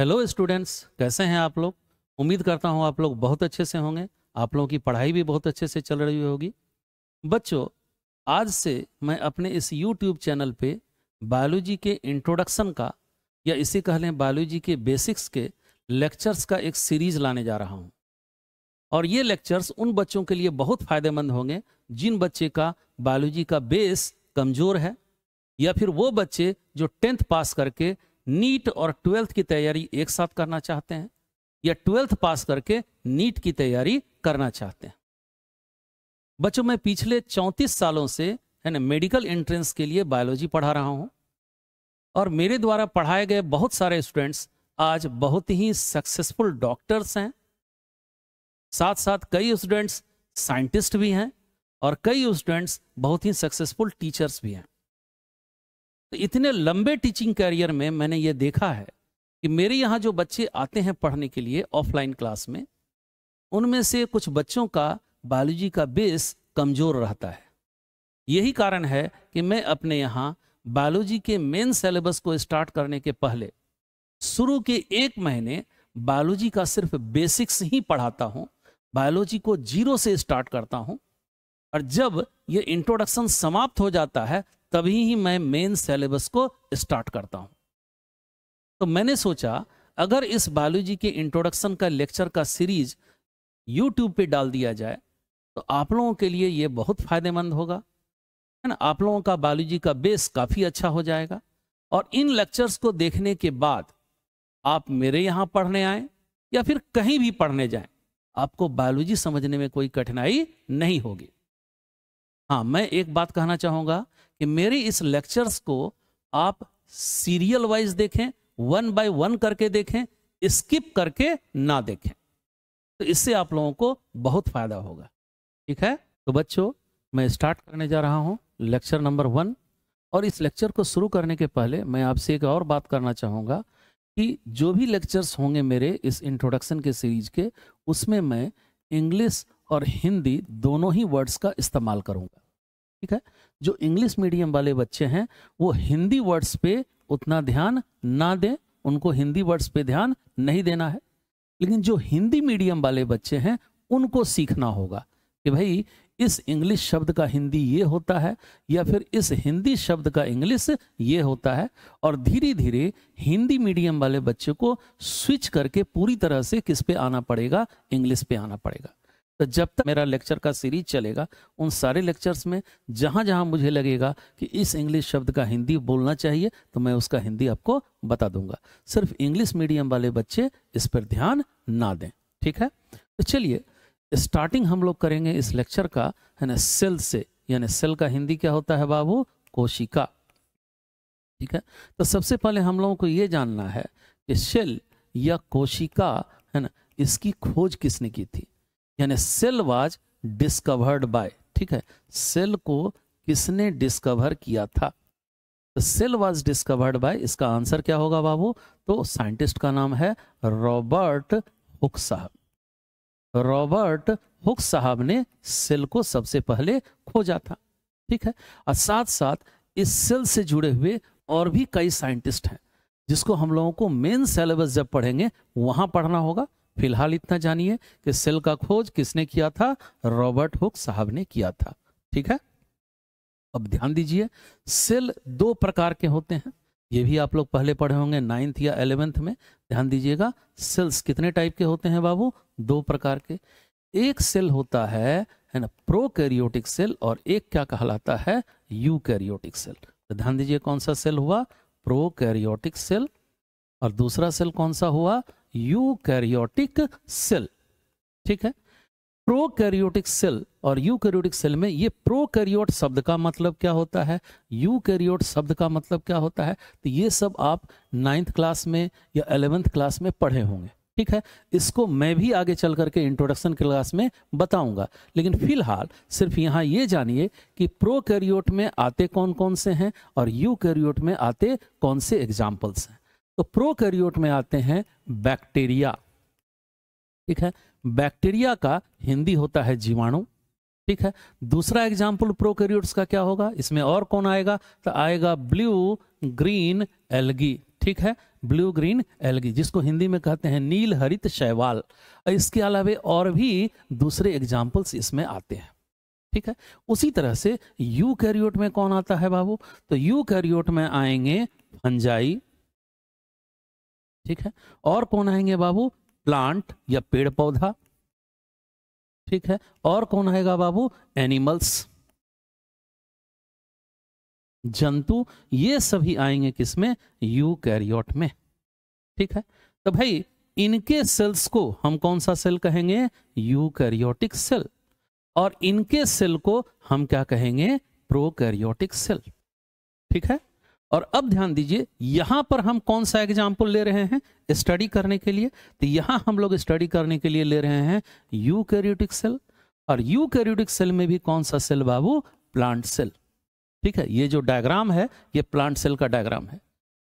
hello students कैसे हैं आप लोग उम्मीद करता हूं आप लोग बहुत अच्छे से होंगे आप लोगों की पढ़ाई भी बहुत अच्छे से चल रही होगी बच्चों आज से मैं अपने इस यूट्यूब चैनल पे बायोलॉजी के इंट्रोडक्शन का या इसे कह लें बायोलॉजी के बेसिक्स के लेक्चर्स का एक सीरीज लाने जा रहा हूँ और ये लेक्चर्स उन बच्चों के लिए बहुत फायदेमंद होंगे जिन बच्चे का बायोलॉजी का बेस कमज़ोर है या फिर वो बच्चे जो टेंथ पास करके नीट और ट्वेल्थ की तैयारी एक साथ करना चाहते हैं या ट्वेल्थ पास करके नीट की तैयारी करना चाहते हैं बच्चों मैं पिछले चौंतीस सालों से है ना मेडिकल एंट्रेंस के लिए बायोलॉजी पढ़ा रहा हूं और मेरे द्वारा पढ़ाए गए बहुत सारे स्टूडेंट्स आज बहुत ही सक्सेसफुल डॉक्टर्स हैं साथ साथ कई स्टूडेंट्स साइंटिस्ट भी हैं और कई स्टूडेंट्स बहुत ही सक्सेसफुल टीचर्स भी हैं तो इतने लंबे टीचिंग कैरियर में मैंने ये देखा है कि मेरे यहाँ जो बच्चे आते हैं पढ़ने के लिए ऑफलाइन क्लास में उनमें से कुछ बच्चों का बायोलॉजी का बेस कमज़ोर रहता है यही कारण है कि मैं अपने यहाँ बायोलॉजी के मेन सिलेबस को स्टार्ट करने के पहले शुरू के एक महीने बायोलॉजी का सिर्फ बेसिक्स ही पढ़ाता हूँ बायोलॉजी को जीरो से स्टार्ट करता हूँ और जब ये इंट्रोडक्शन समाप्त हो जाता है तभी ही मैं मेन सिलेबस को स्टार्ट करता हूं तो मैंने सोचा अगर इस बायोलॉजी के इंट्रोडक्शन का लेक्चर का सीरीज यूट्यूब पे डाल दिया जाए तो आप लोगों के लिए ये बहुत फायदेमंद होगा है ना आप लोगों का बायोलॉजी का बेस काफ़ी अच्छा हो जाएगा और इन लेक्चर्स को देखने के बाद आप मेरे यहां पढ़ने आए या फिर कहीं भी पढ़ने जाए आपको बायोलॉजी समझने में कोई कठिनाई नहीं होगी हाँ मैं एक बात कहना चाहूंगा कि मेरी इस लेक्चर्स को आप सीरियल वाइज देखें वन बाय वन करके देखें स्किप करके ना देखें तो इससे आप लोगों को बहुत फायदा होगा ठीक है तो बच्चों मैं स्टार्ट करने जा रहा हूं लेक्चर नंबर वन और इस लेक्चर को शुरू करने के पहले मैं आपसे एक और बात करना चाहूँगा कि जो भी लेक्चर्स होंगे मेरे इस इंट्रोडक्शन के सीरीज के उसमें मैं इंग्लिश और हिंदी दोनों ही वर्ड्स का इस्तेमाल करूँगा ठीक है जो इंग्लिश मीडियम वाले बच्चे हैं वो हिंदी वर्ड्स पे उतना ध्यान ना दें उनको हिंदी वर्ड्स पे ध्यान नहीं देना है लेकिन जो हिंदी मीडियम वाले बच्चे हैं उनको सीखना होगा कि भाई इस इंग्लिश शब्द का हिंदी ये होता है या फिर इस हिंदी शब्द का इंग्लिश ये होता है और धीरे धीरे हिंदी मीडियम वाले बच्चे को स्विच करके पूरी तरह से किस पे आना पड़ेगा इंग्लिश पे आना पड़ेगा तो जब तक मेरा लेक्चर का सीरीज चलेगा उन सारे लेक्चर्स में जहाँ जहाँ मुझे लगेगा कि इस इंग्लिश शब्द का हिंदी बोलना चाहिए तो मैं उसका हिंदी आपको बता दूंगा सिर्फ इंग्लिश मीडियम वाले बच्चे इस पर ध्यान ना दें ठीक है तो चलिए स्टार्टिंग हम लोग करेंगे इस लेक्चर का है ना सेल से यानी सेल का हिंदी क्या होता है बाबू कोशिका ठीक है तो सबसे पहले हम लोगों को ये जानना है कि सेल या कोशिका है ना इसकी खोज किसने की थी यानी सेल वाज डिस्कवर्ड बाय ठीक है सेल को किसने डिस्कवर किया था तो सेल वाज डिस्कवर्ड बाय इसका आंसर क्या होगा बाबू तो साइंटिस्ट का नाम है रॉबर्ट हुक साहब रॉबर्ट हुक साहब ने सेल को सबसे पहले खोजा था ठीक है और साथ साथ इस सेल से जुड़े हुए और भी कई साइंटिस्ट हैं जिसको हम लोगों को मेन सिलेबस जब पढ़ेंगे वहां पढ़ना होगा फिलहाल इतना जानिए कि सेल का खोज किसने किया था रॉबर्ट हुक साहब ने किया था ठीक है अब ध्यान दीजिए सेल दो प्रकार के होते हैं ये भी आप लोग पहले पढ़े होंगे नाइन्थ या एलेवेंथ में ध्यान दीजिएगा सेल्स कितने टाइप के होते हैं बाबू दो प्रकार के एक सेल होता है है ना प्रोकैरियोटिक सेल और एक क्या कहलाता है यूकैरियोटिक सेल तो ध्यान दीजिए कौन सा सेल हुआ प्रोकैरियोटिक सेल और दूसरा सेल कौन सा हुआ यूकैरियोटिक सेल ठीक है प्रोकैरियोटिक सेल और यूकैरियोटिक सेल में ये प्रोकैरियोट शब्द का मतलब क्या होता है यूकैरियोट शब्द का मतलब क्या होता है तो ये सब आप नाइन्थ क्लास में या एलेवेंथ क्लास में पढ़े होंगे ठीक है इसको मैं भी आगे चल करके इंट्रोडक्शन क्लास में बताऊंगा लेकिन फिलहाल सिर्फ यहाँ ये जानिए कि प्रोकैरियोट में आते कौन कौन से हैं और यूकैरियोट में आते कौन से एग्जाम्पल्स हैं तो प्रोकैरियोट में आते हैं बैक्टीरिया ठीक है बैक्टीरिया का हिंदी होता है जीवाणु ठीक है दूसरा एग्जाम्पल प्रोकैरियोट्स का क्या होगा इसमें और कौन आएगा तो आएगा ब्लू ग्रीन एलगी ठीक है ब्लू ग्रीन एलगी जिसको हिंदी में कहते हैं नील हरित शैवाल इसके अलावा और भी दूसरे एग्जाम्पल्स इसमें आते हैं ठीक है उसी तरह से यू में कौन आता है बाबू तो यू में आएंगे फंजाई ठीक है और कौन आएंगे बाबू प्लांट या पेड़ पौधा ठीक है और कौन आएगा बाबू एनिमल्स जंतु ये सभी आएंगे किसमें यू कैरियोट में ठीक है तो भाई इनके सेल्स को हम कौन सा सेल कहेंगे यू कैरियोटिक सेल और इनके सेल को हम क्या कहेंगे प्रो कैरियोटिक सेल ठीक है और अब ध्यान दीजिए यहां पर हम कौन सा एग्जाम्पल ले रहे हैं स्टडी करने के लिए तो यहां हम लोग स्टडी करने के लिए ले रहे हैं यू कैरियोटिक सेल और यू कैरियोटिक सेल में भी कौन सा सेल बाबू प्लांट सेल ठीक है ये जो डायग्राम है ये प्लांट सेल का डायग्राम है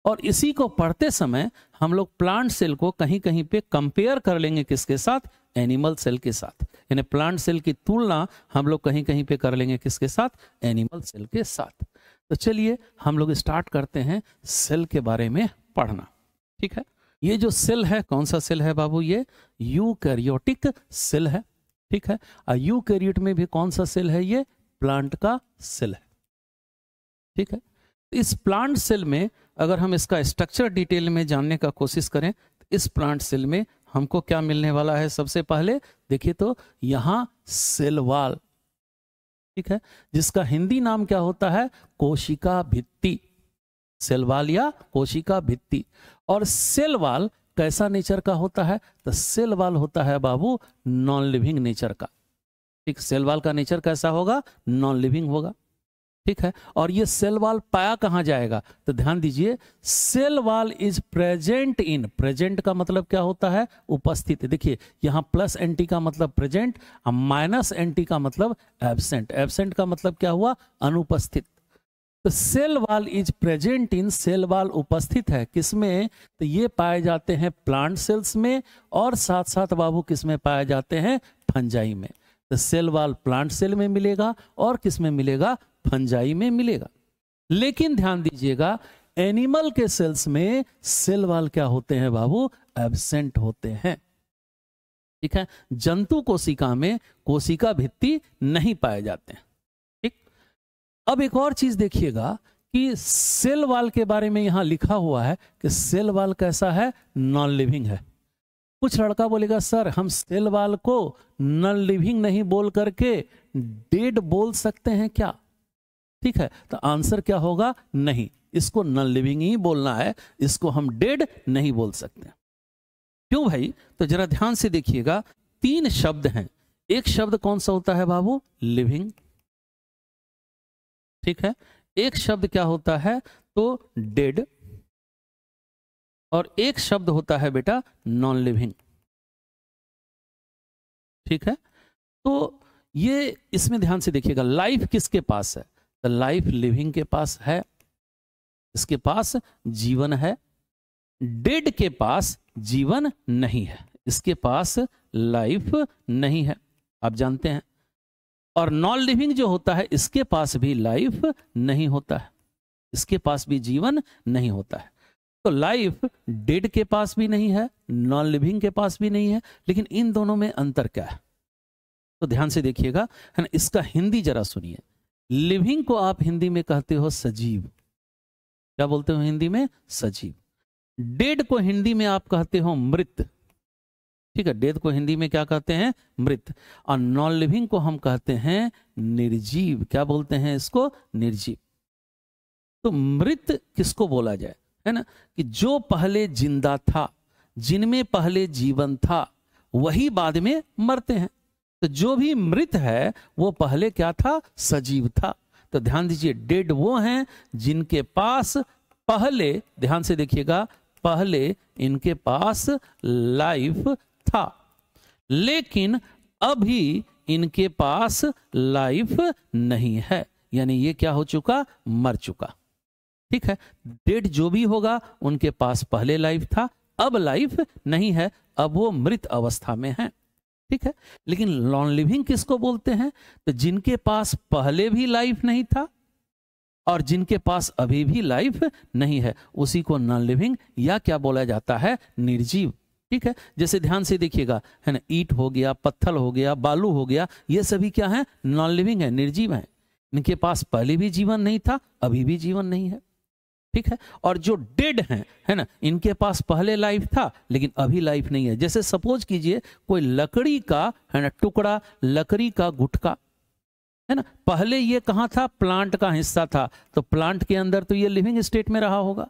और इसी को पढ़ते समय हम लोग प्लांट सेल को कहीं कहीं पे कंपेयर कर लेंगे किसके साथ एनिमल सेल के साथ यानी प्लांट सेल की तुलना हम लोग कहीं कहीं पे कर लेंगे किसके साथ एनिमल सेल के साथ तो चलिए हम लोग स्टार्ट करते हैं सेल के बारे में पढ़ना ठीक है ये जो सेल है कौन सा सेल है बाबू ये यूकैरियोटिक सेल है ठीक है और यूकैरियोट में भी कौन सा सेल है ये प्लांट का सेल है ठीक है इस प्लांट सेल में अगर हम इसका स्ट्रक्चर डिटेल में जानने का कोशिश करें तो इस प्लांट सेल में हमको क्या मिलने वाला है सबसे पहले देखिए तो यहां सेल वाल ठीक है जिसका हिंदी नाम क्या होता है कोशिका भित्ति सेलवाल या कोशिका भित्ति और सेलवाल कैसा नेचर का होता है तो सेलवाल होता है बाबू नॉन लिविंग नेचर का ठीक सेलवाल का नेचर कैसा होगा नॉन लिविंग होगा ठीक है और ये सेल वाल पाया कहाँ जाएगा तो ध्यान दीजिए cell wall is present in present का मतलब क्या होता है उपस्थित देखिए यहाँ प्लस एंटी का मतलब प्रेजेंट और माइनस एंटी का मतलब एबसेंट एबसेंट का मतलब क्या हुआ अनुपस्थित तो cell wall is present in cell wall उपस्थित है किसमें तो ये पाए जाते हैं प्लांट सेल्स में और साथ साथ बाबू किसमें पाए जाते हैं फंजाई में तो सेल वाल प्लांट सेल में मिलेगा और किस में मिलेगा फंजाई में मिलेगा लेकिन ध्यान दीजिएगा एनिमल के सेल्स में सेल वाल क्या होते हैं बाबू एबसेंट होते हैं ठीक है जंतु कोशिका में कोशिका भित्ति नहीं पाए जाते हैं ठीक अब एक और चीज देखिएगा कि सेल वाल के बारे में यहां लिखा हुआ है कि सेल वाल कैसा है नॉन लिविंग है कुछ लड़का बोलेगा सर हम सेल वाल को नॉन लिविंग नहीं बोल करके डेड बोल सकते हैं क्या ठीक है तो आंसर क्या होगा नहीं इसको नॉन लिविंग ही बोलना है इसको हम डेड नहीं बोल सकते क्यों भाई तो जरा ध्यान से देखिएगा तीन शब्द हैं एक शब्द कौन सा होता है बाबू लिविंग ठीक है एक शब्द क्या होता है तो डेड और एक शब्द होता है बेटा नॉन लिविंग ठीक है तो ये इसमें ध्यान से देखिएगा लाइफ किसके पास है द लाइफ लिविंग के पास है इसके पास जीवन है डेड के पास जीवन नहीं है इसके पास लाइफ नहीं है आप जानते हैं और नॉन लिविंग जो होता है इसके पास भी लाइफ नहीं होता है इसके पास भी जीवन नहीं होता है तो लाइफ डेड के पास भी नहीं है नॉन लिविंग के पास भी नहीं है लेकिन इन दोनों में अंतर क्या है तो ध्यान से देखिएगा है ना इसका हिंदी जरा सुनिए लिविंग को आप हिंदी में कहते हो सजीव क्या बोलते हो हिंदी में सजीव डेड को हिंदी में आप कहते हो मृत ठीक है डेड को हिंदी में क्या कहते हैं मृत और नॉन लिविंग को हम कहते हैं निर्जीव क्या बोलते हैं इसको निर्जीव तो मृत किसको बोला जाए है ना कि जो पहले जिंदा था जिनमें पहले जीवन था वही बाद में मरते हैं तो जो भी मृत है वो पहले क्या था सजीव था तो ध्यान दीजिए डेड वो हैं जिनके पास पहले ध्यान से देखिएगा पहले इनके पास लाइफ था लेकिन अभी इनके पास लाइफ नहीं है यानी ये क्या हो चुका मर चुका ठीक है डेट जो भी होगा उनके पास पहले लाइफ था अब लाइफ नहीं है अब वो मृत अवस्था में है ठीक है लेकिन नॉन लिविंग किसको बोलते हैं तो जिनके पास पहले भी लाइफ नहीं था और जिनके पास अभी भी लाइफ नहीं है उसी को नॉन लिविंग या क्या बोला जाता है निर्जीव ठीक है जैसे ध्यान से देखिएगा है ना ईट हो गया पत्थर हो गया बालू हो गया ये सभी क्या है नॉन लिविंग है निर्जीव है इनके पास पहले भी जीवन नहीं था अभी भी जीवन नहीं है ठीक है और जो डेड हैं है ना इनके पास पहले लाइफ था लेकिन अभी लाइफ नहीं है जैसे सपोज कीजिए कोई लकड़ी का है ना टुकड़ा लकड़ी का गुटका है ना पहले ये कहाँ था प्लांट का हिस्सा था तो प्लांट के अंदर तो ये लिविंग स्टेट में रहा होगा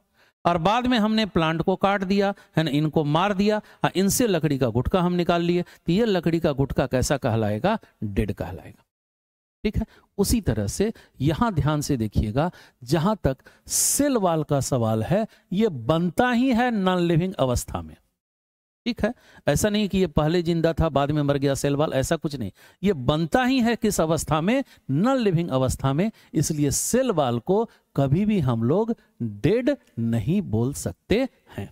और बाद में हमने प्लांट को काट दिया है ना इनको मार दिया इनसे लकड़ी का गुटका हम निकाल लिए तो ये लकड़ी का गुटका कैसा कहलाएगा डेड कहलाएगा ठीक है उसी तरह से यहां ध्यान से देखिएगा जहां तक सेल वाल का सवाल है यह बनता ही है नॉन लिविंग अवस्था में ठीक है ऐसा नहीं कि यह पहले जिंदा था बाद में मर गया सेल वाल ऐसा कुछ नहीं यह बनता ही है किस अवस्था में नॉन लिविंग अवस्था में इसलिए सेल वाल को कभी भी हम लोग डेड नहीं बोल सकते हैं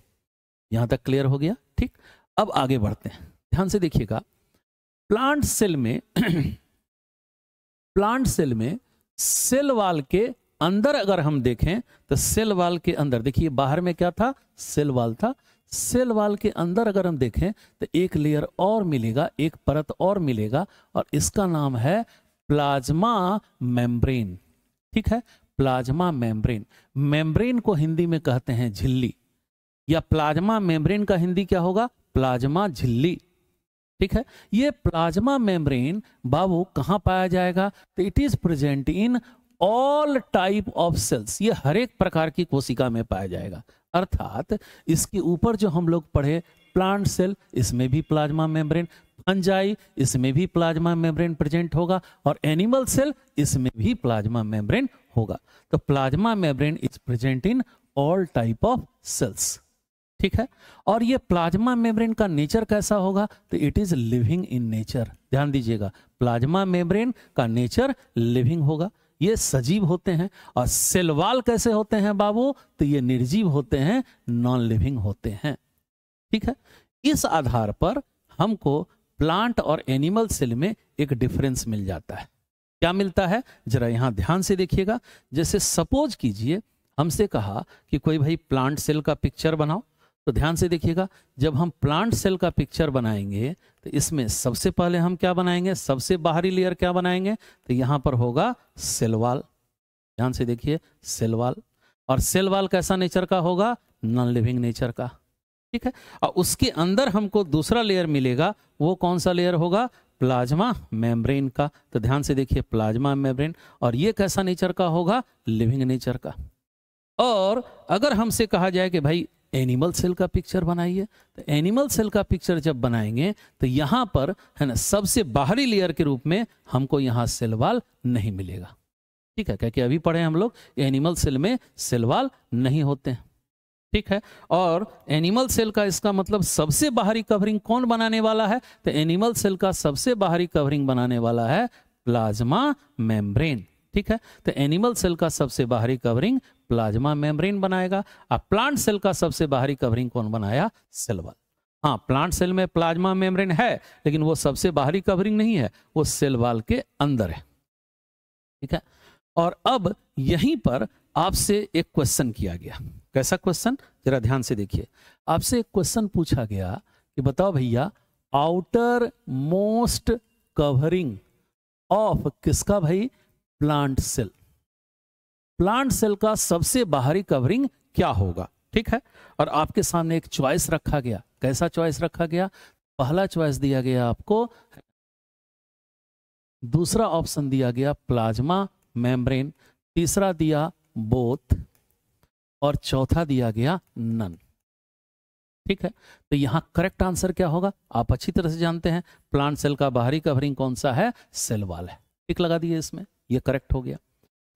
यहां तक क्लियर हो गया ठीक अब आगे बढ़ते हैं ध्यान से देखिएगा प्लांट सेल में प्लांट सेल में सेल वाल के अंदर अगर हम देखें तो सेल वाल के अंदर देखिए बाहर में क्या था सेल वाल था सेल वाल के अंदर अगर हम देखें तो एक लेयर और मिलेगा एक परत और मिलेगा और इसका नाम है प्लाज्मा मेम्ब्रेन ठीक है प्लाज्मा मेम्ब्रेन मेम्ब्रेन को हिंदी में कहते हैं झिल्ली या प्लाज्मा मेम्ब्रेन का हिंदी क्या होगा प्लाज्मा झिल्ली ठीक है ये प्लाज्मा मेम्ब्रेन बाबू कहाँ पाया जाएगा तो it is present in all type of cells ये हर एक प्रकार की कोशिका में पाया जाएगा अर्थात इसके ऊपर जो हम लोग पढ़े प्लांट सेल इसमें भी प्लाज्मा मेम्ब्रेन फंजाई इसमें भी प्लाज्मा मेम्ब्रेन प्रेजेंट होगा और एनिमल सेल इसमें भी प्लाज्मा मेम्ब्रेन होगा तो plasma membrane is present in all type of cells ठीक है और ये प्लाज्मा मेम्ब्रेन का नेचर कैसा होगा तो it is living in nature ध्यान दीजिएगा प्लाज्मा मेम्ब्रेन का नेचर लिविंग होगा ये सजीव होते हैं और सेलवाल कैसे होते हैं बाबू तो ये निर्जीव होते हैं नॉन लिविंग होते हैं ठीक है इस आधार पर हमको प्लांट और एनिमल सेल में एक डिफरेंस मिल जाता है क्या मिलता है जरा यहां ध्यान से देखिएगा जैसे सपोज कीजिए हमसे कहा कि कोई भाई प्लांट सेल का पिक्चर बनाओ तो ध्यान से देखिएगा जब हम प्लांट सेल का पिक्चर बनाएंगे तो इसमें सबसे पहले हम क्या बनाएंगे सबसे बाहरी लेयर क्या बनाएंगे तो यहां पर होगा सेलवाल ध्यान से देखिए सेलवाल और सेलवाल कैसा नेचर का होगा नॉन लिविंग नेचर का ठीक है और उसके अंदर हमको दूसरा लेयर मिलेगा वो कौन सा लेयर होगा प्लाज्मा मेम्ब्रेन का तो ध्यान से देखिए प्लाज्मा मेम्ब्रेन और ये कैसा नेचर का होगा लिविंग नेचर का और अगर हमसे कहा जाए कि भाई एनिमल सेल का पिक्चर बनाइए तो एनिमल सेल का पिक्चर जब बनाएंगे तो यहाँ पर है ना सबसे बाहरी लेयर के रूप में हमको यहाँ सेलवाल नहीं मिलेगा ठीक है क्योंकि अभी पढ़े हम लोग एनिमल सेल में सेलवाल नहीं होते हैं ठीक है और एनिमल सेल का इसका मतलब सबसे बाहरी कवरिंग कौन बनाने वाला है तो एनिमल सेल का सबसे बाहरी कवरिंग बनाने वाला है प्लाज्मा मेम्ब्रेन ठीक है तो एनिमल सेल का सबसे बाहरी कवरिंग प्लाज्मा मेम्ब्रेन बनाएगा और प्लांट सेल का सबसे बाहरी कवरिंग कौन बनाया सेलवल हाँ प्लांट सेल में प्लाज्मा मेम्ब्रेन है लेकिन वो सबसे बाहरी कवरिंग नहीं है वो सेल वाल के अंदर है ठीक है और अब यहीं पर आपसे एक क्वेश्चन किया गया कैसा क्वेश्चन जरा ध्यान से देखिए आपसे एक क्वेश्चन पूछा गया कि बताओ भैया आउटर मोस्ट कवरिंग ऑफ किसका भाई प्लांट सेल प्लांट सेल का सबसे बाहरी कवरिंग क्या होगा ठीक है और आपके सामने एक चॉइस रखा गया कैसा चॉइस रखा गया पहला चॉइस दिया गया आपको दूसरा ऑप्शन दिया गया प्लाज्मा मेम्ब्रेन तीसरा दिया बोथ और चौथा दिया गया नन ठीक है तो यहां करेक्ट आंसर क्या होगा आप अच्छी तरह से जानते हैं प्लांट सेल का बाहरी कवरिंग कौन सा है सेल वाल है ठीक लगा दिए इसमें यह करेक्ट हो गया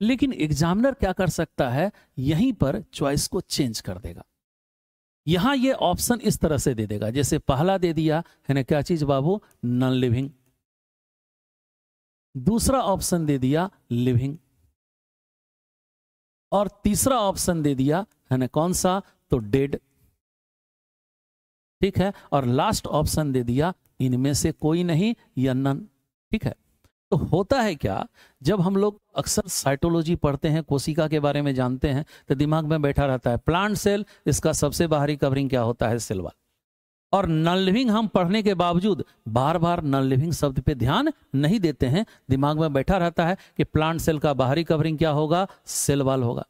लेकिन एग्जामिनर क्या कर सकता है यहीं पर चॉइस को चेंज कर देगा यहां ये ऑप्शन इस तरह से दे देगा जैसे पहला दे दिया है ना क्या चीज बाबू नॉन लिविंग दूसरा ऑप्शन दे दिया लिविंग और तीसरा ऑप्शन दे दिया है ना कौन सा तो डेड ठीक है और लास्ट ऑप्शन दे दिया इनमें से कोई नहीं या नन ठीक है तो होता है क्या जब हम लोग अक्सर साइटोलॉजी पढ़ते हैं कोशिका के बारे में जानते हैं तो दिमाग में बैठा रहता है प्लांट सेल इसका सबसे बाहरी कवरिंग क्या होता है सेल और नॉन लिविंग हम पढ़ने के बावजूद बार बार नॉन लिविंग शब्द पे ध्यान नहीं देते हैं दिमाग में बैठा रहता है कि प्लांट सेल का बाहरी कवरिंग क्या होगा सेलवाल होगा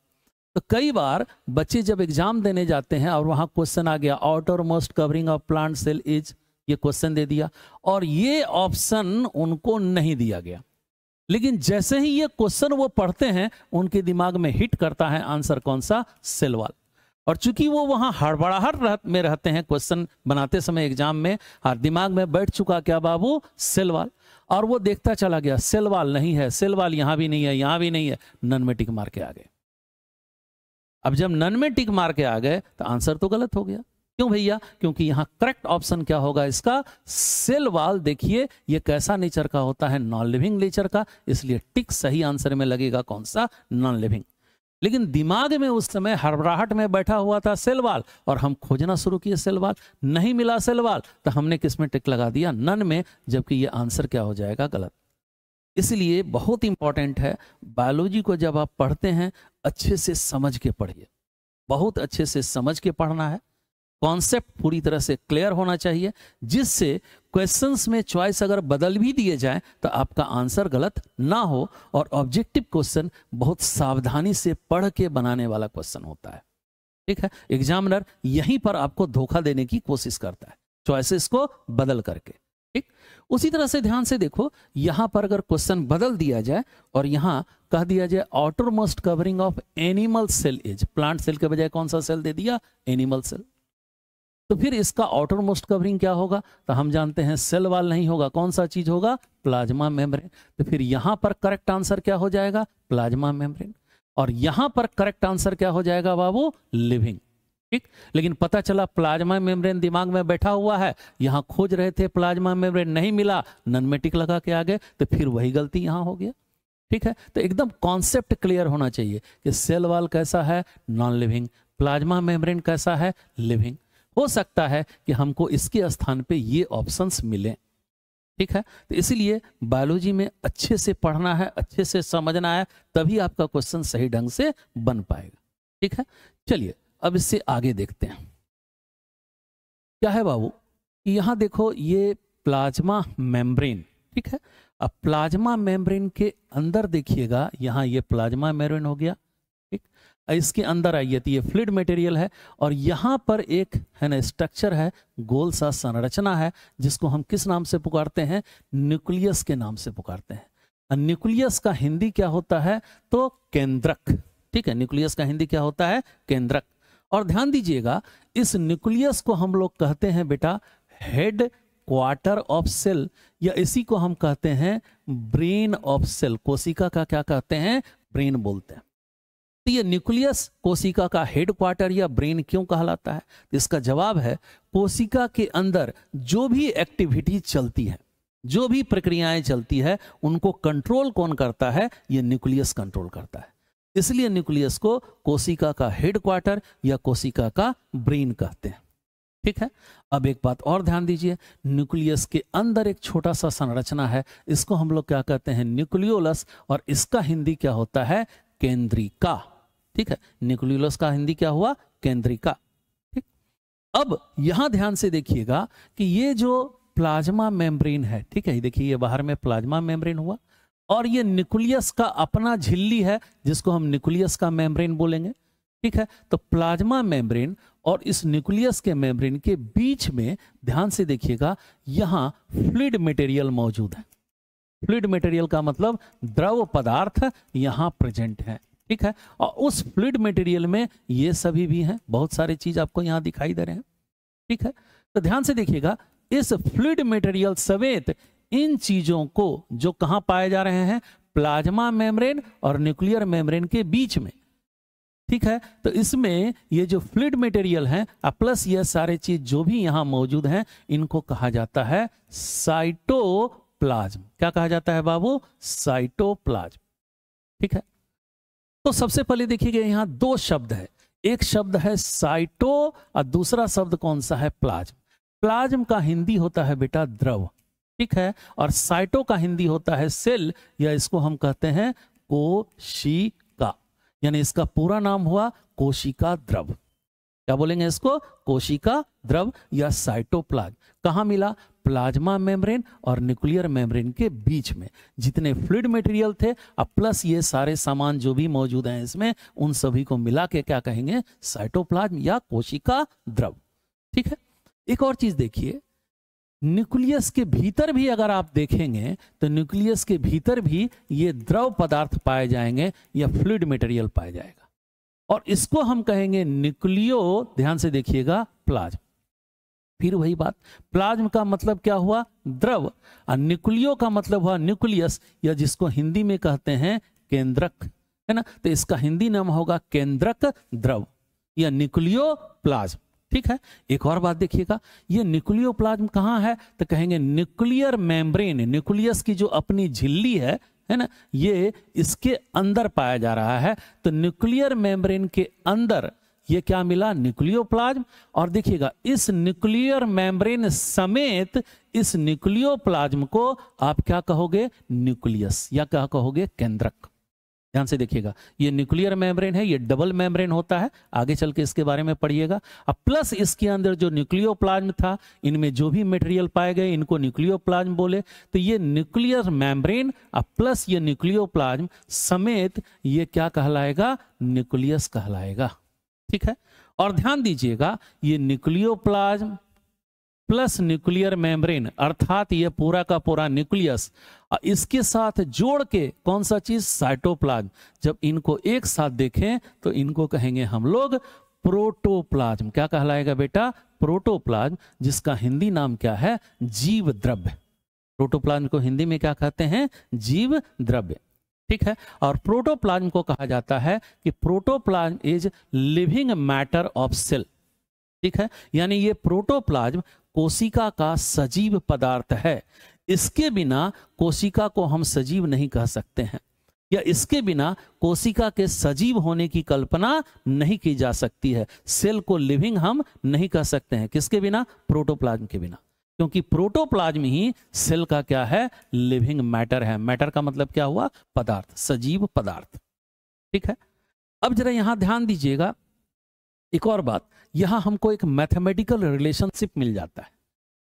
तो कई बार बच्चे जब एग्जाम देने जाते हैं और वहां क्वेश्चन आ गया outermost covering of plant cell is ये क्वेश्चन दे दिया और ये ऑप्शन उनको नहीं दिया गया लेकिन जैसे ही ये क्वेश्चन वो पढ़ते हैं उनके दिमाग में हिट करता है आंसर कौन सा सिलवाल और चूंकि वो वहां हड़बड़ाहट रह, में रहते हैं क्वेश्चन बनाते समय एग्जाम में हर दिमाग में बैठ चुका क्या बाबू सिलवाल और वो देखता चला गया सिलवाल नहीं है सिलवाल यहां भी नहीं है यहां भी नहीं है नन में टिक मार के आ गए अब जब नन में टिक मार के आ गए तो आंसर तो गलत हो गया क्यों भैया क्योंकि यहां करेक्ट ऑप्शन क्या होगा इसका सेल वाल देखिए ये कैसा नेचर का होता है नॉन लिविंग नेचर का इसलिए टिक सही आंसर में लगेगा कौन सा नॉन लिविंग लेकिन दिमाग में उस समय हड़बड़ाहट में बैठा हुआ था सेलवाल और हम खोजना शुरू किए सेलवाल नहीं मिला सेलवाल तो हमने किस में टिक लगा दिया नन में जबकि ये आंसर क्या हो जाएगा गलत इसलिए बहुत इंपॉर्टेंट है बायोलॉजी को जब आप पढ़ते हैं अच्छे से समझ के पढ़िए बहुत अच्छे से समझ के पढ़ना है कॉन्सेप्ट पूरी तरह से क्लियर होना चाहिए जिससे क्वेश्चंस में चॉइस अगर बदल भी दिए जाए तो आपका आंसर गलत ना हो और ऑब्जेक्टिव क्वेश्चन बहुत सावधानी से पढ़ के बनाने वाला क्वेश्चन होता है ठीक है एग्जामिनर यहीं पर आपको धोखा देने की कोशिश करता है चॉइसिस को बदल करके ठीक उसी तरह से ध्यान से देखो यहां पर अगर क्वेश्चन बदल दिया जाए और यहां कह दिया जाए outermost covering of animal cell is plant cell के बजाय कौन सा सेल दे दिया एनिमल सेल तो फिर इसका आउटर मोस्ट कवरिंग क्या होगा तो हम जानते हैं सेल वाल नहीं होगा कौन सा चीज होगा प्लाज्मा मेम्ब्रेन तो फिर यहां पर करेक्ट आंसर क्या हो जाएगा प्लाज्मा मेम्ब्रेन और यहां पर करेक्ट आंसर क्या हो जाएगा बाबू लिविंग ठीक लेकिन पता चला प्लाज्मा मेम्ब्रेन दिमाग में बैठा हुआ है यहां खोज रहे थे प्लाज्मा मेम्ब्रेन नहीं मिला ननमेटिक लगा के आगे तो फिर वही गलती यहां हो गया ठीक है तो एकदम कॉन्सेप्ट क्लियर होना चाहिए कि सेल वाल कैसा है नॉन लिविंग प्लाज्मा मेम्ब्रेन कैसा है लिविंग हो सकता है कि हमको इसके स्थान पे ये ऑप्शंस मिलें ठीक है तो इसीलिए बायोलॉजी में अच्छे से पढ़ना है अच्छे से समझना है तभी आपका क्वेश्चन सही ढंग से बन पाएगा ठीक है चलिए अब इससे आगे देखते हैं क्या है बाबू यहां देखो ये प्लाज्मा मेम्ब्रेन ठीक है अब प्लाज्मा मेम्ब्रेन के अंदर देखिएगा यहां ये प्लाज्मा मेम्ब्रेन हो गया इसके अंदर आइए तो ये फ्लिड मटेरियल है और यहाँ पर एक है ना स्ट्रक्चर है गोल सा संरचना है जिसको हम किस नाम से पुकारते हैं न्यूक्लियस के नाम से पुकारते हैं न्यूक्लियस का हिंदी क्या होता है तो केंद्रक ठीक है न्यूक्लियस का हिंदी क्या होता है केंद्रक और ध्यान दीजिएगा इस न्यूक्लियस को हम लोग कहते हैं बेटा हेड क्वार्टर ऑफ सेल या इसी को हम कहते हैं ब्रेन ऑफ सेल कोशिका का क्या कहते हैं ब्रेन बोलते हैं तो ये न्यूक्लियस कोशिका का हेडक्वार्टर या ब्रेन क्यों कहलाता है तो इसका जवाब है कोशिका के अंदर जो भी एक्टिविटी चलती है जो भी प्रक्रियाएं चलती है उनको कंट्रोल कौन करता है ये न्यूक्लियस कंट्रोल करता है इसलिए न्यूक्लियस को कोशिका का हेडक्वार्टर या कोशिका का ब्रेन कहते हैं ठीक है अब एक बात और ध्यान दीजिए न्यूक्लियस के अंदर एक छोटा सा संरचना है इसको हम लोग क्या कहते हैं न्यूक्लियोलस और इसका हिंदी क्या होता है केंद्रिका ठीक है न्यूक्लियोलस का हिंदी क्या हुआ केंद्रिका ठीक अब यहां ध्यान से देखिएगा कि ये जो प्लाज्मा मेम्ब्रेन है ठीक है देखिए ये बाहर में प्लाज्मा मेम्ब्रेन हुआ और ये न्यूक्लियस का अपना झिल्ली है जिसको हम न्यूक्लियस का मेम्ब्रेन बोलेंगे ठीक है तो प्लाज्मा मेम्ब्रेन और इस न्यूक्लियस के मेम्ब्रेन के बीच में ध्यान से देखिएगा यहां फ्लूड मटेरियल मौजूद है फ्लूड मटेरियल का मतलब द्रव पदार्थ यहां प्रेजेंट है ठीक है और उस फ्लूड मटेरियल में ये सभी भी हैं बहुत सारे चीज आपको यहाँ दिखाई दे रहे हैं ठीक है तो ध्यान से देखिएगा इस फ्लूड मटेरियल समेत इन चीजों को जो कहाँ पाए जा रहे हैं प्लाज्मा मेम्ब्रेन और न्यूक्लियर मेम्ब्रेन के बीच में ठीक है तो इसमें ये जो फ्लूड मटेरियल है प्लस ये सारे चीज जो भी यहां मौजूद हैं इनको कहा जाता है साइटोप्लाज्म क्या कहा जाता है बाबू साइटोप्लाज्म ठीक है तो सबसे पहले देखिएगा यहां दो शब्द है एक शब्द है साइटो और दूसरा शब्द कौन सा है प्लाज्म प्लाज्म का हिंदी होता है बेटा द्रव ठीक है और साइटो का हिंदी होता है सेल या इसको हम कहते हैं कोशिका यानी इसका पूरा नाम हुआ कोशिका द्रव क्या बोलेंगे इसको कोशिका द्रव या साइटोप्लाज्म कहा मिला प्लाज्मा मेम्ब्रेन और न्यूक्लियर मेम्ब्रेन के बीच में जितने फ्लूड मटेरियल थे अब प्लस ये सारे सामान जो भी मौजूद हैं इसमें उन सभी को मिला के क्या कहेंगे साइटोप्लाज्म या कोशिका द्रव ठीक है एक और चीज देखिए न्यूक्लियस के भीतर भी अगर आप देखेंगे तो न्यूक्लियस के भीतर भी ये द्रव पदार्थ पाए जाएंगे या फ्लूड मटेरियल पाया जाएगा और इसको हम कहेंगे न्यूक्लियो ध्यान से देखिएगा प्लाज्मा फिर वही बात प्लाज्म का मतलब क्या हुआ द्रव और न्यूक्लियो का मतलब हुआ न्यूक्लियस या जिसको हिंदी में कहते हैं केंद्रक है ना तो इसका हिंदी नाम होगा केंद्रक द्रव या न्यूक्लियो प्लाज्म ठीक है एक और बात देखिएगा ये न्यूक्लियो प्लाज्म कहाँ है तो कहेंगे न्यूक्लियर मेम्ब्रेन न्यूक्लियस की जो अपनी झिल्ली है है ना ये इसके अंदर पाया जा रहा है तो न्यूक्लियर मेम्ब्रेन के अंदर ये क्या मिला न्यूक्लियोप्लाज्म और देखिएगा इस न्यूक्लियर मेम्ब्रेन समेत इस न्यूक्लियोप्लाज्म को आप क्या कहोगे न्यूक्लियस या क्या कहोगे केंद्रक ध्यान से देखिएगा ये न्यूक्लियर मेम्ब्रेन है ये डबल मेम्ब्रेन होता है आगे चल के इसके बारे में पढ़िएगा अब प्लस इसके अंदर जो न्यूक्लियोप्लाज्म था इनमें जो भी मटेरियल पाए गए इनको न्यूक्लियोप्लाज्म बोले तो ये न्यूक्लियर मेम्ब्रेन अब प्लस ये न्यूक्लियोप्लाज्म समेत ये क्या कहलाएगा न्यूक्लियस कहलाएगा ठीक है और ध्यान दीजिएगा ये न्यूक्लियोप्लाज्म प्लस न्यूक्लियर मेम्ब्रेन अर्थात ये पूरा का पूरा न्यूक्लियस इसके साथ जोड़ के कौन सा चीज साइटोप्लाज्म जब इनको एक साथ देखें तो इनको कहेंगे हम लोग प्रोटोप्लाज्म क्या कहलाएगा बेटा प्रोटोप्लाज्म जिसका हिंदी नाम क्या है जीव द्रव्य प्रोटोप्लाज्म को हिंदी में क्या कहते हैं जीव द्रव्य ठीक है और प्रोटोप्लाज्म को कहा जाता है कि protoplasm is living matter of cell ठीक है यानी ये प्रोटोप्लाज्म कोशिका का सजीव पदार्थ है इसके बिना कोशिका को हम सजीव नहीं कह सकते हैं या इसके बिना कोशिका के सजीव होने की कल्पना नहीं की जा सकती है सेल को लिविंग हम नहीं कह सकते हैं किसके बिना प्रोटोप्लाज्म के बिना क्योंकि प्रोटोप्लाज्म ही सेल का क्या है लिविंग मैटर है मैटर का मतलब क्या हुआ पदार्थ सजीव पदार्थ ठीक है अब जरा यहां ध्यान दीजिएगा एक और बात यहां हमको एक मैथमेटिकल रिलेशनशिप मिल जाता है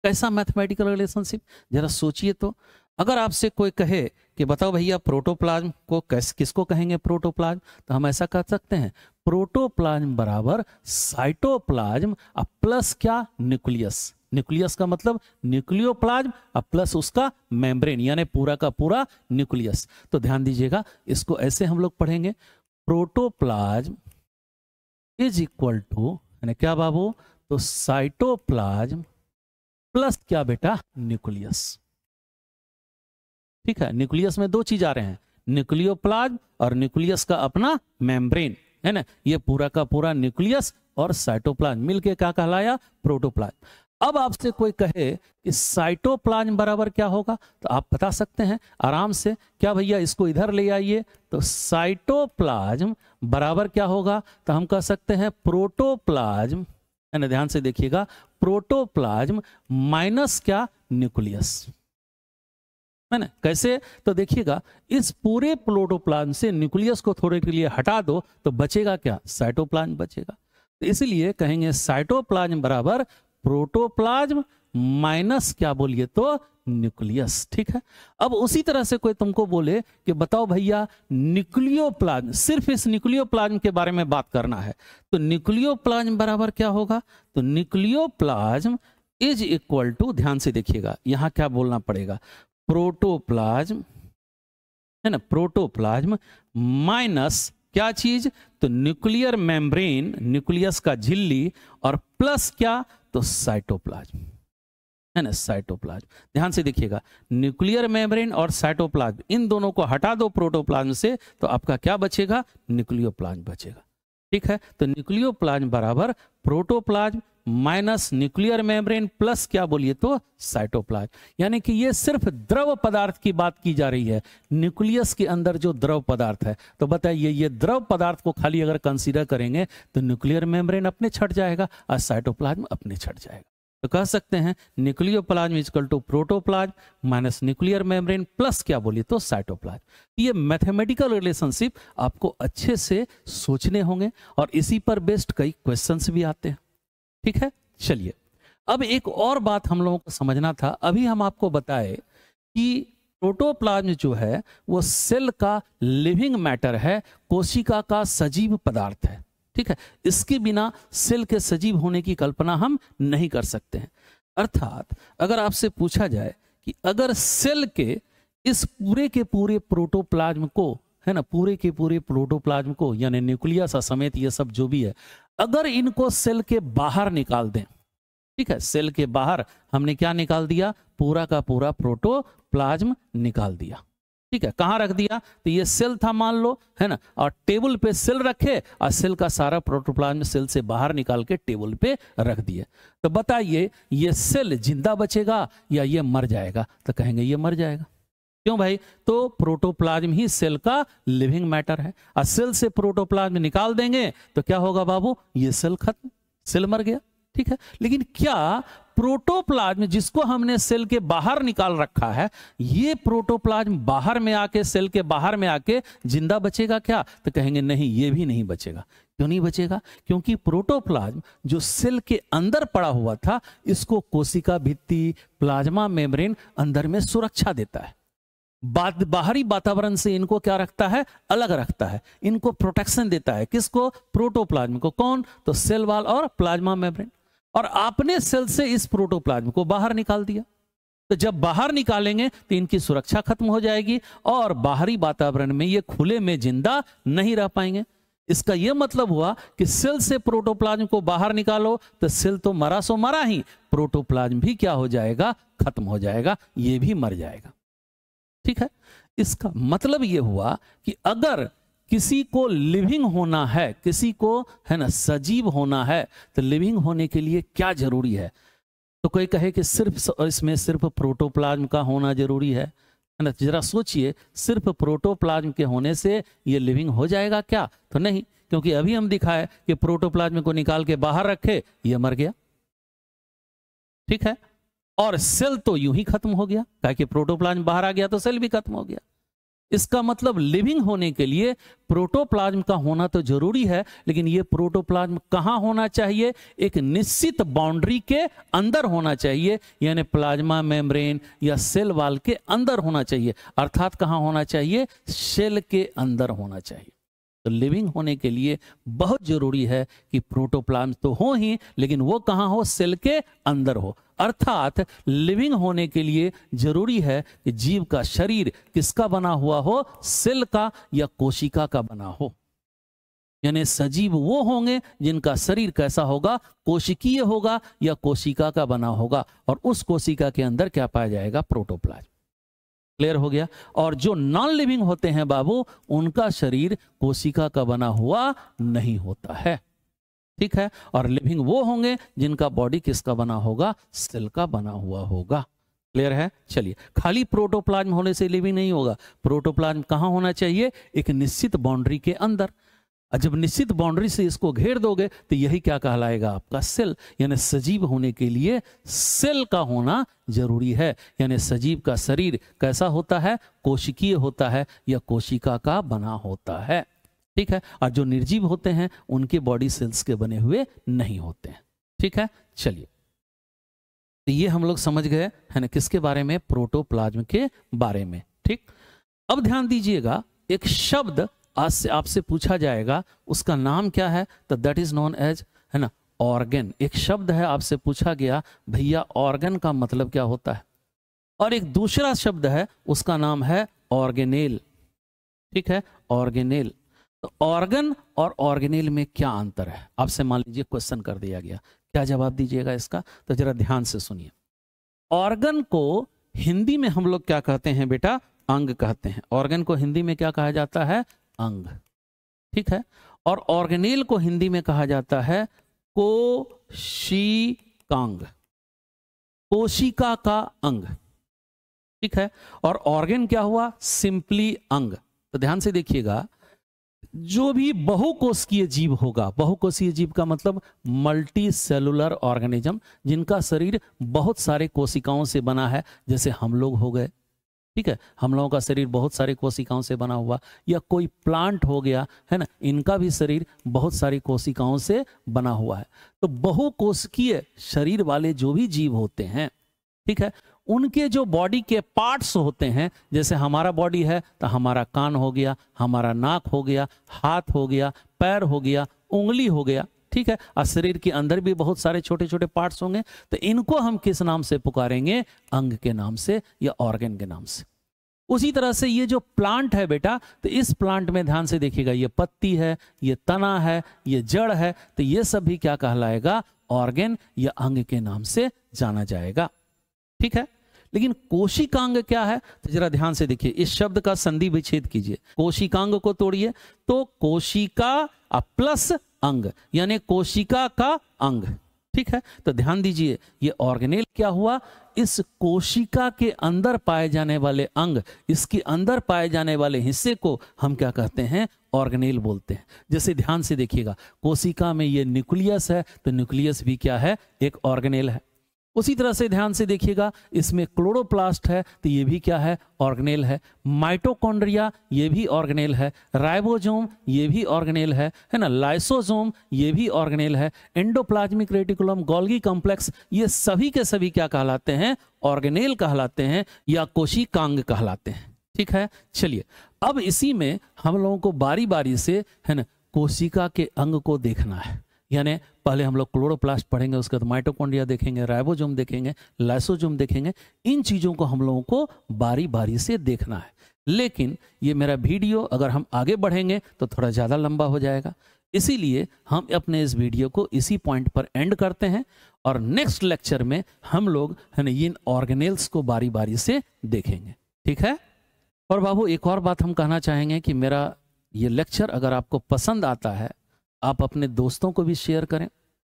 कैसा मैथमेटिकल रिलेशनशिप जरा सोचिए तो अगर आपसे कोई कहे कि बताओ भैया प्रोटोप्लाज्म को कैस किसको कहेंगे प्रोटोप्लाज्म तो हम ऐसा कह सकते हैं प्रोटोप्लाज्म बराबर साइटोप्लाज्म प्लस क्या न्यूक्लियस न्यूक्लियस का मतलब न्यूक्लियोप्लाज्म और प्लस उसका मेम्ब्रेन यानी पूरा का पूरा न्यूक्लियस तो ध्यान दीजिएगा इसको ऐसे हम लोग पढ़ेंगे प्रोटोप्लाज्म इज इक्वल टू यानी क्या बाबू तो साइटोप्लाज्म प्लस क्या बेटा न्यूक्लियस ठीक है न्यूक्लियस में दो चीज आ रहे हैं न्यूक्लियोप्लाज्म और न्यूक्लियस का अपना मेम्ब्रेन है ना ये पूरा का पूरा न्यूक्लियस और साइटोप्लाज्म मिलके क्या कहलाया प्रोटोप्लाज्म अब आपसे कोई कहे कि साइटोप्लाज्म बराबर क्या होगा तो आप बता सकते हैं आराम से क्या भैया इसको इधर ले आइए तो साइटोप्लाज बराबर क्या होगा तो हम कह सकते हैं प्रोटोप्लाज्म यानी ध्यान से देखिएगा प्रोटोप्लाज माइनस क्या न्यूक्लियस है ना कैसे तो देखिएगा इस पूरे प्रोटोप्लाज से न्यूक्लियस को थोड़े के लिए हटा दो तो बचेगा क्या साइटोप्लाज बचेगा तो इसलिए कहेंगे साइटोप्लाज्म बराबर प्रोटोप्लाज्म माइनस क्या बोलिए तो न्यूक्लियस ठीक है अब उसी तरह से कोई तुमको बोले कि बताओ भैया न्यूक्लियो सिर्फ इस न्यूक्लियो के बारे में बात करना है तो न्यूक्लियो बराबर क्या होगा तो न्यूक्लियो इज इक्वल टू ध्यान से देखिएगा यहां क्या बोलना पड़ेगा प्रोटोप्लाज्म है ना प्रोटोप्लाज्म माइनस क्या चीज तो न्यूक्लियर मेम्ब्रेन न्यूक्लियस का झिल्ली और प्लस क्या तो साइटोप्लाज्म है ना साइटोप्लाज्म ध्यान से देखिएगा न्यूक्लियर मेम्ब्रेन और साइटोप्लाज्म इन दोनों को हटा दो प्रोटोप्लाज्म से तो आपका क्या बचेगा न्यूक्लियोप्लाज्म बचेगा ठीक है तो न्यूक्लियोप्लाज्म बराबर protoplasm minus nuclear membrane plus क्या बोलिए तो साइटोप्लाज्म यानी कि ये सिर्फ द्रव पदार्थ की बात की जा रही है न्यूक्लियस के अंदर जो द्रव पदार्थ है तो बताइए ये द्रव पदार्थ को खाली अगर कंसीडर करेंगे तो न्यूक्लियर मेम्ब्रेन अपने छट जाएगा और साइटोप्लाज्म अपने छट जाएगा तो कह सकते हैं nucleoplasm is equal to protoplasm minus nuclear membrane plus क्या बोलिए तो साइटोप्लाज्म ये मैथमेटिकल रिलेशनशिप आपको अच्छे से सोचने होंगे और इसी पर बेस्ड कई क्वेश्चंस भी आते हैं ठीक है चलिए अब एक और बात हम लोगों को समझना था अभी हम आपको बताए कि प्रोटोप्लाज्म जो है वो सेल का लिविंग मैटर है कोशिका का सजीव पदार्थ है ठीक है इसके बिना सेल के सजीव होने की कल्पना हम नहीं कर सकते हैं अर्थात अगर आपसे पूछा जाए कि अगर सेल के इस पूरे के पूरे प्रोटोप्लाज्म को है ना पूरे के पूरे प्रोटोप्लाज्म को यानी न्यूक्लियस समेत ये सब जो भी है अगर इनको सेल के बाहर निकाल दें ठीक है सेल के बाहर हमने क्या निकाल दिया पूरा का पूरा प्रोटोप्लाज्म निकाल दिया ठीक है कहां रख दिया तो ये सेल था मान लो है ना और टेबल पे सेल रखे और सेल का सारा प्रोटोप्लाज्म सेल से बाहर निकाल के टेबल पे रख दिए तो बताइए ये सेल जिंदा बचेगा या ये मर जाएगा तो कहेंगे ये मर जाएगा क्यों भाई तो प्रोटोप्लाज्म ही सेल का लिविंग मैटर है और सेल से प्रोटोप्लाज्म निकाल देंगे तो क्या होगा बाबू ये सेल खत्म सेल मर गया ठीक है लेकिन क्या प्रोटोप्लाज्म जिसको हमने सेल के बाहर निकाल रखा है ये प्रोटोप्लाज्म बाहर में आके सेल के बाहर में आके जिंदा बचेगा क्या तो कहेंगे नहीं ये भी नहीं बचेगा क्यों नहीं बचेगा क्योंकि प्रोटोप्लाज्म जो सेल के अंदर पड़ा हुआ था इसको कोशिका भित्ति प्लाज्मा मेम्ब्रेन अंदर में सुरक्षा देता है बाहरी वातावरण से इनको क्या रखता है अलग रखता है इनको प्रोटेक्शन देता है किसको प्रोटोप्लाज्म को कौन तो सेल वाल और प्लाज्मा मेम्ब्रेन और आपने सेल से इस प्रोटोप्लाज्म को बाहर निकाल दिया तो जब बाहर निकालेंगे तो इनकी सुरक्षा खत्म हो जाएगी और बाहरी वातावरण में ये खुले में जिंदा नहीं रह पाएंगे इसका यह मतलब हुआ कि सेल से प्रोटोप्लाज्म को बाहर निकालो तो सेल तो मरा सो मरा ही प्रोटोप्लाज्म भी क्या हो जाएगा खत्म हो जाएगा यह भी मर जाएगा ठीक है इसका मतलब यह हुआ कि अगर किसी को लिविंग होना है किसी को है ना सजीव होना है तो लिविंग होने के लिए क्या जरूरी है तो कोई कहे कि सिर्फ इसमें सिर्फ प्रोटोप्लाज्म का होना जरूरी है है ना जरा सोचिए सिर्फ प्रोटोप्लाज्म के होने से ये लिविंग हो जाएगा क्या तो नहीं क्योंकि अभी हम दिखाए कि प्रोटोप्लाज्म को निकाल के बाहर रखे ये मर गया ठीक है और सेल तो यूं ही खत्म हो गया क्या प्रोटोप्लाज्म बाहर आ गया तो सेल भी खत्म हो गया इसका मतलब लिविंग होने के लिए प्रोटोप्लाज्म का होना तो जरूरी है लेकिन ये प्रोटोप्लाज्म कहां होना चाहिए एक निश्चित बाउंड्री के अंदर होना चाहिए यानी प्लाज्मा मेम्ब्रेन या सेल वाल के अंदर होना चाहिए अर्थात कहां होना चाहिए सेल के अंदर होना चाहिए तो लिविंग होने के लिए बहुत जरूरी है कि प्रोटोप्लाम तो हो ही लेकिन वो कहाँ हो सेल के अंदर हो अर्थात लिविंग होने के लिए जरूरी है कि जीव का शरीर किसका बना हुआ हो सेल का या कोशिका का बना हो यानी सजीव वो होंगे जिनका शरीर कैसा होगा कोशिकीय होगा या कोशिका का बना होगा और उस कोशिका के अंदर क्या पाया जाएगा प्रोटोप्लाज्म क्लियर हो गया और जो नॉन लिविंग होते हैं बाबू उनका शरीर कोशिका का बना हुआ नहीं होता है ठीक है और लिविंग वो होंगे जिनका बॉडी किसका बना होगा सेल का बना हुआ होगा क्लियर है चलिए खाली प्रोटोप्लाज्म होने से लिविंग नहीं होगा प्रोटोप्लाज्म कहां होना चाहिए एक निश्चित बाउंड्री के अंदर और जब निश्चित बाउंड्री से इसको घेर दोगे तो यही क्या कहलाएगा आपका सेल यानी सजीव होने के लिए सेल का होना जरूरी है यानी सजीव का शरीर कैसा होता है कोशिकीय होता है या कोशिका का बना होता है ठीक है और जो निर्जीव होते हैं उनके बॉडी सेल्स के बने हुए नहीं होते हैं ठीक है चलिए तो ये हम लोग समझ गए है ना किसके बारे में प्रोटोप्लाज्म के बारे में ठीक अब ध्यान दीजिएगा एक शब्द आज से आपसे पूछा जाएगा उसका नाम क्या है तो दैट इज नोन एज है ना ऑर्गन एक शब्द है आपसे पूछा गया भैया ऑर्गन का मतलब क्या होता है और एक दूसरा शब्द है उसका नाम है ऑर्गेनेल ठीक है ऑर्गेनेल तो ऑर्गन और ऑर्गेनेल में क्या अंतर है आपसे मान लीजिए क्वेश्चन कर दिया गया क्या जवाब दीजिएगा इसका तो जरा ध्यान से सुनिए ऑर्गन को हिंदी में हम लोग क्या कहते हैं बेटा अंग कहते हैं ऑर्गन को हिंदी में क्या कहा जाता है अंग ठीक है और ऑर्गेनेल को हिंदी में कहा जाता है कोशिकांग कोशिका का अंग ठीक है और ऑर्गेन क्या हुआ सिंपली अंग तो ध्यान से देखिएगा जो भी बहुकोशीय जीव होगा बहुकोशीय जीव का मतलब मल्टी सेलुलर ऑर्गेनिज्म जिनका शरीर बहुत सारे कोशिकाओं से बना है जैसे हम लोग हो गए ठीक है हम लोगों का शरीर बहुत सारी कोशिकाओं से बना हुआ या कोई प्लांट हो गया है ना इनका भी शरीर बहुत सारी कोशिकाओं से बना हुआ है तो बहु कोशिकीय शरीर वाले जो भी जीव होते हैं ठीक है उनके जो बॉडी के पार्ट्स होते हैं जैसे हमारा बॉडी है तो हमारा कान हो गया हमारा नाक हो गया हाथ हो गया पैर हो गया उंगली हो गया ठीक है और शरीर के अंदर भी बहुत सारे छोटे छोटे पार्ट्स होंगे तो इनको हम किस नाम से पुकारेंगे अंग के नाम से या ऑर्गेन के नाम से उसी तरह से ये जो प्लांट है बेटा तो इस प्लांट में ध्यान से देखिएगा ये पत्ती है ये तना है ये जड़ है तो ये सब भी क्या कहलाएगा ऑर्गेन या अंग के नाम से जाना जाएगा ठीक है लेकिन कोशिकांग क्या है तो जरा ध्यान से देखिए इस शब्द का संधि विच्छेद कीजिए कोशिकांग को तोड़िए तो कोशिका प्लस अंग यानी कोशिका का अंग ठीक है तो ध्यान दीजिए ये ऑर्गेनेल क्या हुआ इस कोशिका के अंदर पाए जाने वाले अंग इसके अंदर पाए जाने वाले हिस्से को हम क्या कहते हैं ऑर्गेनेल बोलते हैं जैसे ध्यान से देखिएगा कोशिका में ये न्यूक्लियस है तो न्यूक्लियस भी क्या है एक ऑर्गेनेल है उसी तरह से ध्यान से देखिएगा इसमें क्लोरोप्लास्ट है तो ये भी क्या है ऑर्गेनेल है माइटोकॉन्ड्रिया ये भी ऑर्गेनेल है राइबोजोम ये भी ऑर्गेनेल है है ना लाइसोजोम ये भी ऑर्गेनेल है एंडोप्लाज्मिक रेटिकुलम गोल्गी कॉम्प्लेक्स ये सभी के सभी क्या कहलाते हैं ऑर्गेनेल कहलाते हैं या कोशिकांग कहलाते हैं ठीक है चलिए अब इसी में हम लोगों को बारी बारी से है ना कोशिका के अंग को देखना है यानी पहले हम लोग क्लोरोप्लास्ट पढ़ेंगे उसके बाद माइटोकॉन्ड्रिया देखेंगे राइबोजोम देखेंगे लाइसोजोम देखेंगे इन चीज़ों को हम लोगों को बारी बारी से देखना है लेकिन ये मेरा वीडियो अगर हम आगे बढ़ेंगे तो थोड़ा ज़्यादा लंबा हो जाएगा इसीलिए हम अपने इस वीडियो को इसी पॉइंट पर एंड करते हैं और नेक्स्ट लेक्चर में हम लोग है ना इन ऑर्गेनेल्स को बारी बारी से देखेंगे ठीक है और बाबू एक और बात हम कहना चाहेंगे कि मेरा ये लेक्चर अगर आपको पसंद आता है आप अपने दोस्तों को भी शेयर करें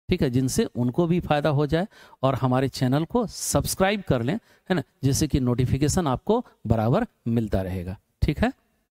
ठीक है जिनसे उनको भी फायदा हो जाए और हमारे चैनल को सब्सक्राइब कर लें है ना जिससे कि नोटिफिकेशन आपको बराबर मिलता रहेगा ठीक है